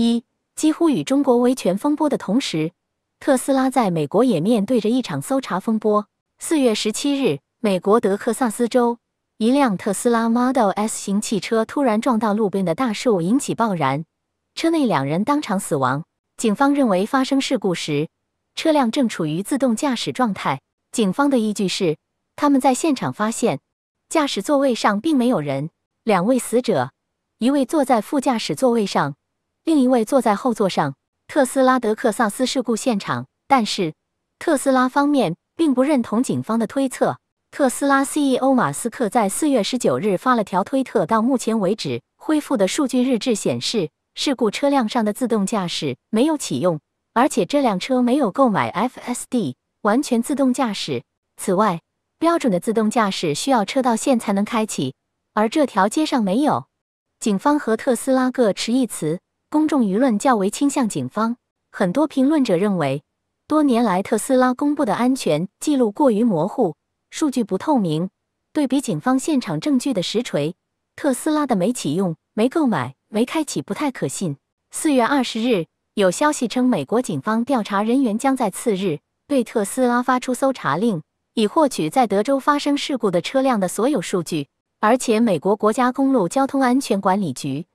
一几乎与中国维权风波的同时，特斯拉在美国也面对着一场搜查风波。四月十七日，美国德克萨斯州一辆特斯拉 Model S 型汽车突然撞到路边的大树，引起爆燃，车内两人当场死亡。警方认为发生事故时，车辆正处于自动驾驶状态。警方的依据是，他们在现场发现驾驶座位上并没有人，两位死者，一位坐在副驾驶座位上。另一位坐在后座上，特斯拉德克萨斯事故现场，但是特斯拉方面并不认同警方的推测。特斯拉 CEO 马斯克在四月十九日发了条推特，到目前为止恢复的数据日志显示，事故车辆上的自动驾驶没有启用，而且这辆车没有购买 FSD 完全自动驾驶。此外，标准的自动驾驶需要车道线才能开启，而这条街上没有。警方和特斯拉各持一词。公众舆论较为倾向警方，很多评论者认为，多年来特斯拉公布的安全记录过于模糊，数据不透明。对比警方现场证据的实锤，特斯拉的没启用、没购买、没开启不太可信。四月二十日，有消息称，美国警方调查人员将在次日对特斯拉发出搜查令，以获取在德州发生事故的车辆的所有数据。而且，美国国家公路交通安全管理局。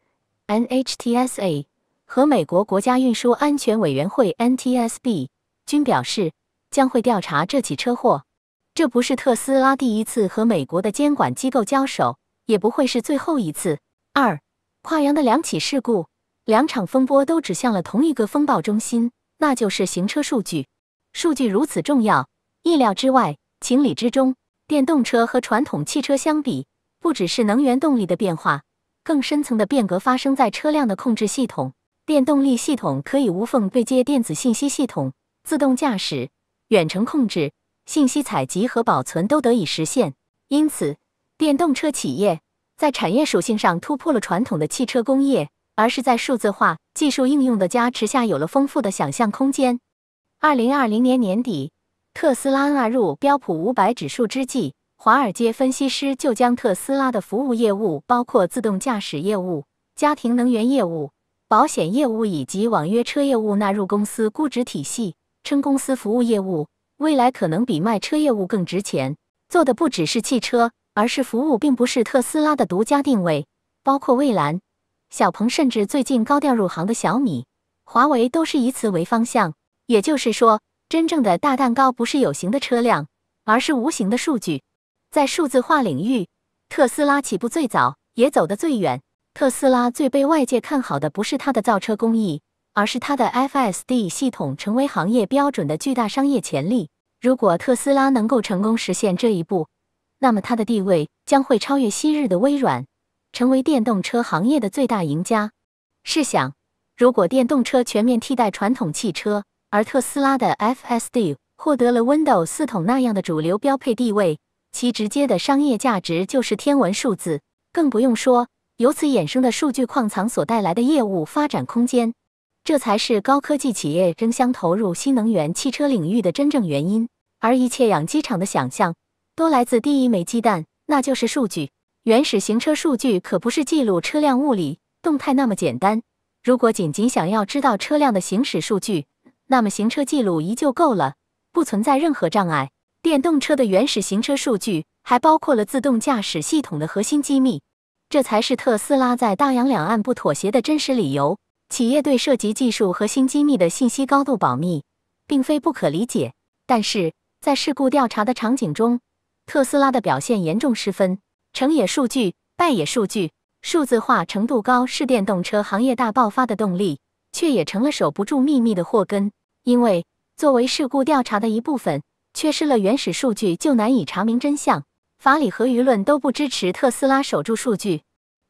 NHTSA 和美国国家运输安全委员会 NTSB 均表示将会调查这起车祸。这不是特斯拉第一次和美国的监管机构交手，也不会是最后一次。二跨洋的两起事故，两场风波都指向了同一个风暴中心，那就是行车数据。数据如此重要，意料之外，情理之中。电动车和传统汽车相比，不只是能源动力的变化。更深层的变革发生在车辆的控制系统，电动力系统可以无缝对接电子信息系统，自动驾驶、远程控制、信息采集和保存都得以实现。因此，电动车企业在产业属性上突破了传统的汽车工业，而是在数字化技术应用的加持下，有了丰富的想象空间。二零二零年年底，特斯拉纳入标普五百指数之际。华尔街分析师就将特斯拉的服务业务，包括自动驾驶业务、家庭能源业务、保险业务以及网约车业务纳入公司估值体系，称公司服务业务未来可能比卖车业务更值钱。做的不只是汽车，而是服务，并不是特斯拉的独家定位。包括蔚来、小鹏，甚至最近高调入行的小米、华为，都是以此为方向。也就是说，真正的大蛋糕不是有形的车辆，而是无形的数据。在数字化领域，特斯拉起步最早，也走得最远。特斯拉最被外界看好的不是它的造车工艺，而是它的 FSD 系统成为行业标准的巨大商业潜力。如果特斯拉能够成功实现这一步，那么它的地位将会超越昔日的微软，成为电动车行业的最大赢家。试想，如果电动车全面替代传统汽车，而特斯拉的 FSD 获得了 Windows 四统那样的主流标配地位。其直接的商业价值就是天文数字，更不用说由此衍生的数据矿藏所带来的业务发展空间。这才是高科技企业争相投入新能源汽车领域的真正原因。而一切养鸡场的想象都来自第一枚鸡蛋，那就是数据。原始行车数据可不是记录车辆物理动态那么简单。如果仅仅想要知道车辆的行驶数据，那么行车记录仪就够了，不存在任何障碍。电动车的原始行车数据还包括了自动驾驶系统的核心机密，这才是特斯拉在大洋两岸不妥协的真实理由。企业对涉及技术核心机密的信息高度保密，并非不可理解。但是在事故调查的场景中，特斯拉的表现严重失分，成也数据，败也数据。数字化程度高是电动车行业大爆发的动力，却也成了守不住秘密的祸根，因为作为事故调查的一部分。缺失了原始数据，就难以查明真相。法理和舆论都不支持特斯拉守住数据。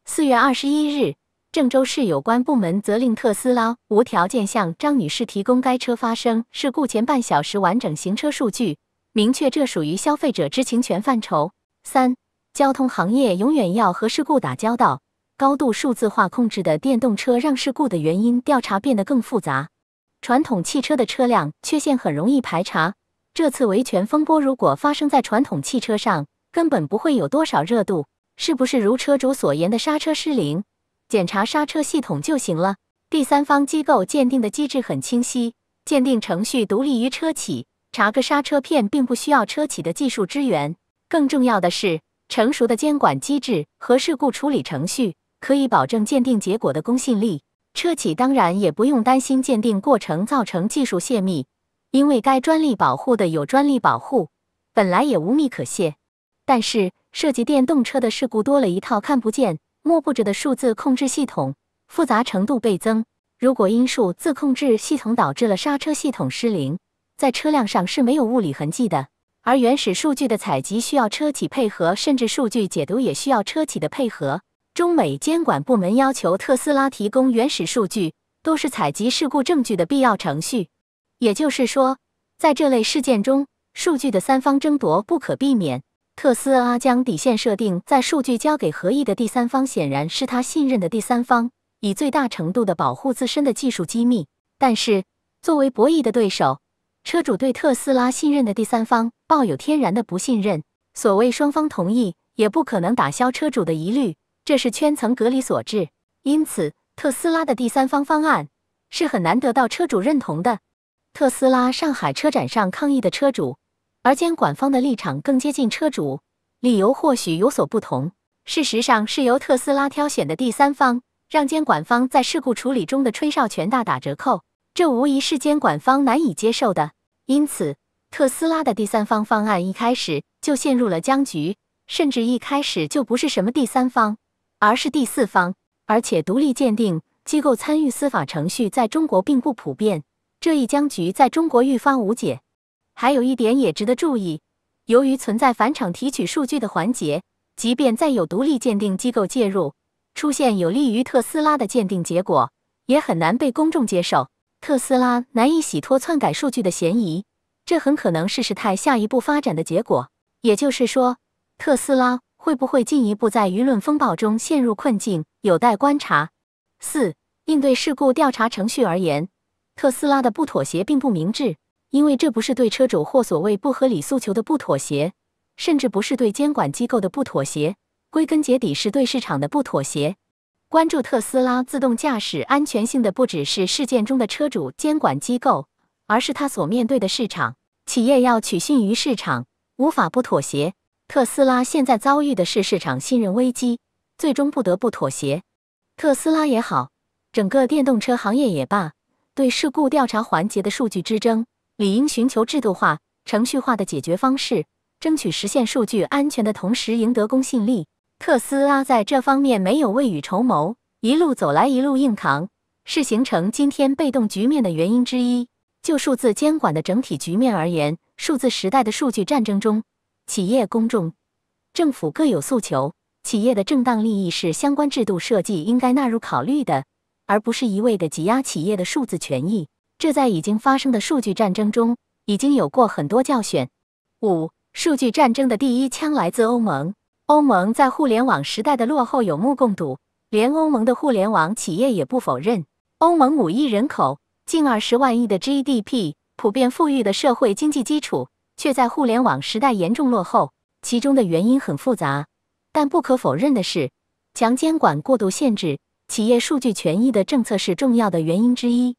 四月二十一日，郑州市有关部门责令特斯拉无条件向张女士提供该车发生事故前半小时完整行车数据，明确这属于消费者知情权范畴。三、交通行业永远要和事故打交道，高度数字化控制的电动车让事故的原因调查变得更复杂。传统汽车的车辆缺陷很容易排查。这次维权风波如果发生在传统汽车上，根本不会有多少热度。是不是如车主所言的刹车失灵？检查刹车系统就行了。第三方机构鉴定的机制很清晰，鉴定程序独立于车企，查个刹车片并不需要车企的技术支援。更重要的是，成熟的监管机制和事故处理程序可以保证鉴定结果的公信力。车企当然也不用担心鉴定过程造成技术泄密。因为该专利保护的有专利保护，本来也无密可泄。但是涉及电动车的事故多了一套看不见、摸不着的数字控制系统，复杂程度倍增。如果因数字控制系统导致了刹车系统失灵，在车辆上是没有物理痕迹的，而原始数据的采集需要车企配合，甚至数据解读也需要车企的配合。中美监管部门要求特斯拉提供原始数据，都是采集事故证据的必要程序。也就是说，在这类事件中，数据的三方争夺不可避免。特斯拉将底线设定在数据交给合意的第三方，显然是他信任的第三方，以最大程度的保护自身的技术机密。但是，作为博弈的对手，车主对特斯拉信任的第三方抱有天然的不信任。所谓双方同意，也不可能打消车主的疑虑，这是圈层隔离所致。因此，特斯拉的第三方方案是很难得到车主认同的。特斯拉上海车展上抗议的车主，而监管方的立场更接近车主，理由或许有所不同。事实上，是由特斯拉挑选的第三方，让监管方在事故处理中的吹哨权大打折扣，这无疑是监管方难以接受的。因此，特斯拉的第三方方案一开始就陷入了僵局，甚至一开始就不是什么第三方，而是第四方，而且独立鉴定机构参与司法程序在中国并不普遍。这一僵局在中国愈发无解。还有一点也值得注意，由于存在返厂提取数据的环节，即便再有独立鉴定机构介入，出现有利于特斯拉的鉴定结果，也很难被公众接受。特斯拉难以洗脱篡改数据的嫌疑，这很可能是事态下一步发展的结果。也就是说，特斯拉会不会进一步在舆论风暴中陷入困境，有待观察。四、应对事故调查程序而言。特斯拉的不妥协并不明智，因为这不是对车主或所谓不合理诉求的不妥协，甚至不是对监管机构的不妥协，归根结底是对市场的不妥协。关注特斯拉自动驾驶安全性的不只是事件中的车主、监管机构，而是他所面对的市场。企业要取信于市场，无法不妥协。特斯拉现在遭遇的是市场信任危机，最终不得不妥协。特斯拉也好，整个电动车行业也罢。对事故调查环节的数据之争，理应寻求制度化、程序化的解决方式，争取实现数据安全的同时赢得公信力。特斯拉在这方面没有未雨绸缪，一路走来一路硬扛，是形成今天被动局面的原因之一。就数字监管的整体局面而言，数字时代的数据战争中，企业、公众、政府各有诉求，企业的正当利益是相关制度设计应该纳入考虑的。而不是一味的挤压企业的数字权益，这在已经发生的数据战争中已经有过很多教训。五、数据战争的第一枪来自欧盟。欧盟在互联网时代的落后有目共睹，连欧盟的互联网企业也不否认。欧盟五亿人口、近二十万亿的 GDP、普遍富裕的社会经济基础，却在互联网时代严重落后。其中的原因很复杂，但不可否认的是，强监管过度限制。企业数据权益的政策是重要的原因之一。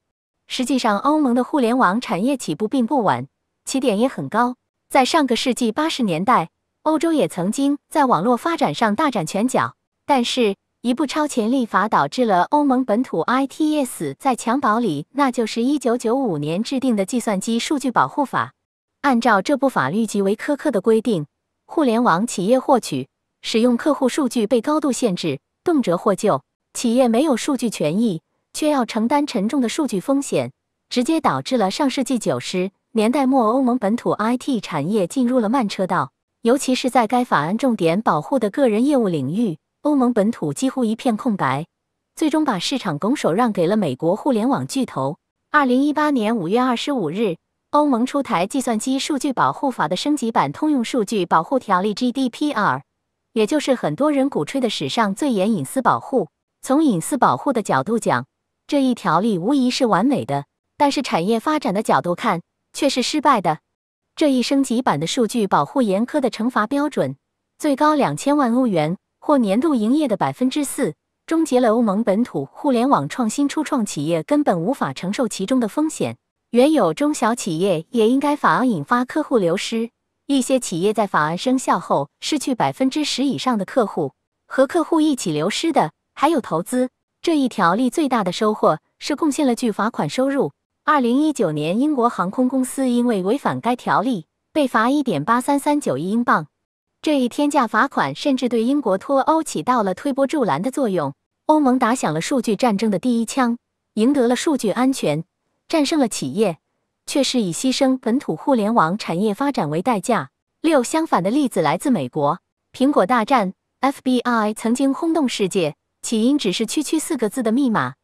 实际上，欧盟的互联网产业起步并不晚，起点也很高。在上个世纪八十年代，欧洲也曾经在网络发展上大展拳脚。但是，一部超前立法导致了欧盟本土 I T S 在襁褓里，那就是一九九五年制定的计算机数据保护法。按照这部法律极为苛刻的规定，互联网企业获取、使用客户数据被高度限制，动辄获救。企业没有数据权益，却要承担沉重的数据风险，直接导致了上世纪九十年代末欧盟本土 IT 产业进入了慢车道。尤其是在该法案重点保护的个人业务领域，欧盟本土几乎一片空白，最终把市场拱手让给了美国互联网巨头。二零一八年五月二十五日，欧盟出台计算机数据保护法的升级版通用数据保护条例 GDPR，也就是很多人鼓吹的史上最严隐私保护。从隐私保护的角度讲，这一条例无疑是完美的；但是产业发展的角度看，却是失败的。这一升级版的数据保护严苛的惩罚标准，最高两千万欧元或年度营业的百分之四，终结了欧盟本土互联网创新初创企业根本无法承受其中的风险。原有中小企业也应该法案引发客户流失，一些企业在法案生效后失去百分之十以上的客户，和客户一起流失的。还有投资这一条例最大的收获是贡献了巨罚款收入。二零一九年，英国航空公司因为违反该条例被罚一点八三三九亿英镑，这一天价罚款甚至对英国脱欧起到了推波助澜的作用。欧盟打响了数据战争的第一枪，赢得了数据安全，战胜了企业，却是以牺牲本土互联网产业发展为代价。六相反的例子来自美国，苹果大战 FBI 曾经轰动世界。起因只是区区四个字的密码。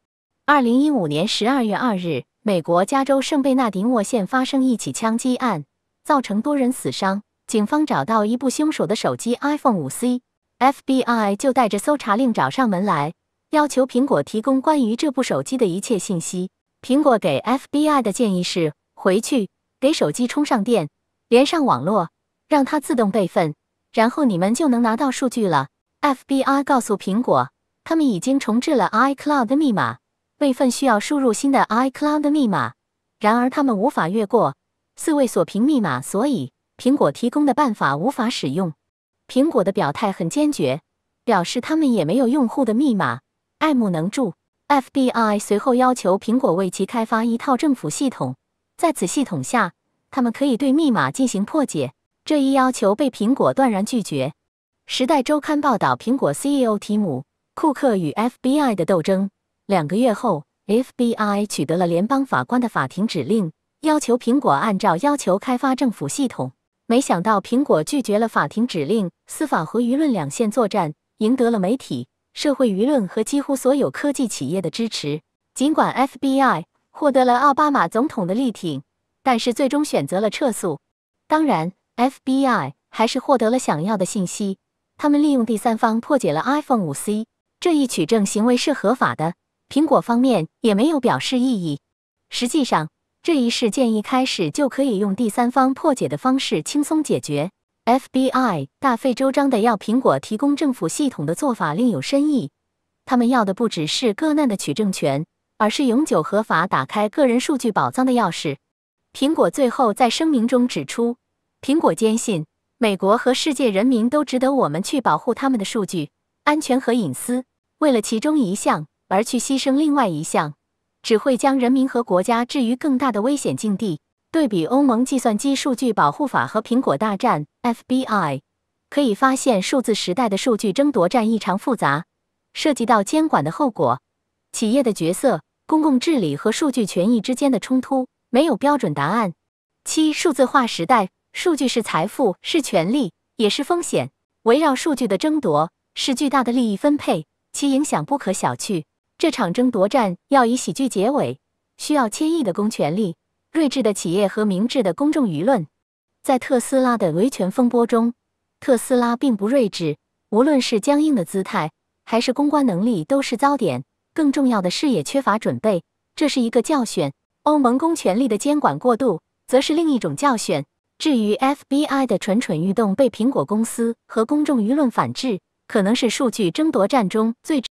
二零一五年十二月二日，美国加州圣贝纳迪诺县发生一起枪击案，造成多人死伤。警方找到一部凶手的手机 iPhone 五 C，FBI 就带着搜查令找上门来，要求苹果提供关于这部手机的一切信息。苹果给 FBI 的建议是：回去给手机充上电，连上网络，让它自动备份，然后你们就能拿到数据了。FBI 告诉苹果。他们已经重置了 iCloud 密码备份，需要输入新的 iCloud 密码。然而，他们无法越过四位锁屏密码，所以苹果提供的办法无法使用。苹果的表态很坚决，表示他们也没有用户的密码，爱莫能助。FBI 随后要求苹果为其开发一套政府系统，在此系统下，他们可以对密码进行破解。这一要求被苹果断然拒绝。《时代周刊》报道，苹果 CEO 提姆。库克与 FBI 的斗争两个月后，FBI 取得了联邦法官的法庭指令，要求苹果按照要求开发政府系统。没想到苹果拒绝了法庭指令，司法和舆论两线作战，赢得了媒体、社会舆论和几乎所有科技企业的支持。尽管 FBI 获得了奥巴马总统的力挺，但是最终选择了撤诉。当然，FBI 还是获得了想要的信息，他们利用第三方破解了 iPhone 五 C。这一取证行为是合法的，苹果方面也没有表示异议。实际上，这一事件一开始就可以用第三方破解的方式轻松解决。FBI 大费周章的要苹果提供政府系统的做法另有深意，他们要的不只是个案的取证权，而是永久合法打开个人数据宝藏的钥匙。苹果最后在声明中指出，苹果坚信美国和世界人民都值得我们去保护他们的数据安全和隐私。为了其中一项而去牺牲另外一项，只会将人民和国家置于更大的危险境地。对比欧盟计算机数据保护法和苹果大战 FBI，可以发现，数字时代的数据争夺战异常复杂，涉及到监管的后果、企业的角色、公共治理和数据权益之间的冲突，没有标准答案。七，数字化时代，数据是财富，是权利，也是风险。围绕数据的争夺是巨大的利益分配。其影响不可小觑。这场争夺战要以喜剧结尾，需要千亿的公权力、睿智的企业和明智的公众舆论。在特斯拉的维权风波中，特斯拉并不睿智，无论是僵硬的姿态，还是公关能力都是糟点。更重要的是，也缺乏准备，这是一个教训。欧盟公权力的监管过度，则是另一种教训。至于 FBI 的蠢蠢欲动，被苹果公司和公众舆论反制。可能是数据争夺战中最。